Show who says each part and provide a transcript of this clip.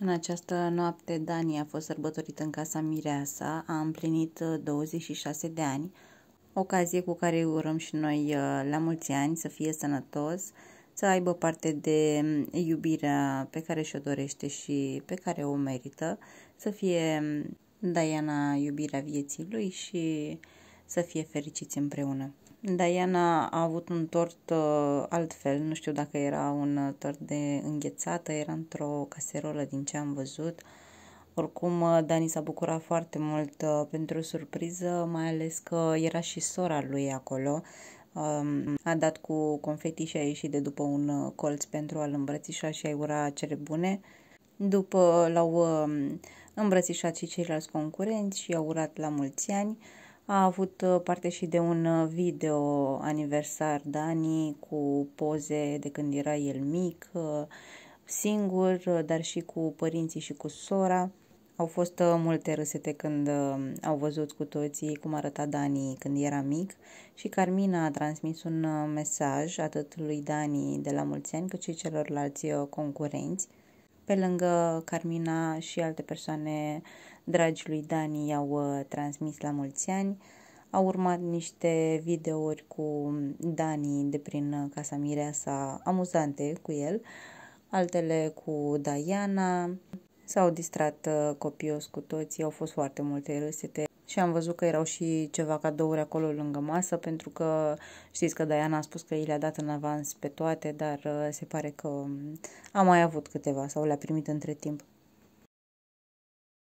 Speaker 1: În această noapte, Dani a fost sărbătorit în casa Mireasa, a împlinit 26 uh, de ani, ocazie cu care îi urăm și noi uh, la mulți ani, să fie sănătos, să aibă parte de mm, iubirea pe care și-o dorește și pe care o merită, să fie mm, Diana iubirea vieții lui și să fie fericiți împreună. Diana a avut un tort uh, altfel, nu știu dacă era un tort de înghețată, era într-o caserolă din ce am văzut. Oricum, uh, Dani s-a bucurat foarte mult uh, pentru surpriză, mai ales că era și sora lui acolo. Uh, a dat cu confeti și a ieșit de după un uh, colț pentru a-l îmbrățișa și a-i ura cele bune. După l-au um, îmbrățișat și ceilalți concurenți și i-au urat la mulți ani. A avut uh, parte și de un uh, video aniversar Dani cu poze de când era el mic, uh, singur, dar și cu părinții și cu sora. Au fost multe râsete când au văzut cu toții cum arăta Dani când era mic și Carmina a transmis un mesaj atât lui Dani de la mulți ani cât și celorlalți concurenți pe lângă Carmina și alte persoane dragi lui Dani i-au uh, transmis la mulți ani. Au urmat niște videouri cu Dani de prin uh, Casa Mireasa, amuzante cu el, altele cu Diana. S-au distrat uh, copios cu toții, au fost foarte multe râsete și am văzut că erau și ceva cadouri acolo lângă masă, pentru că știți că Diana a spus că i le-a dat în avans pe toate, dar uh, se pare că mm, a mai avut câteva sau le-a primit între timp.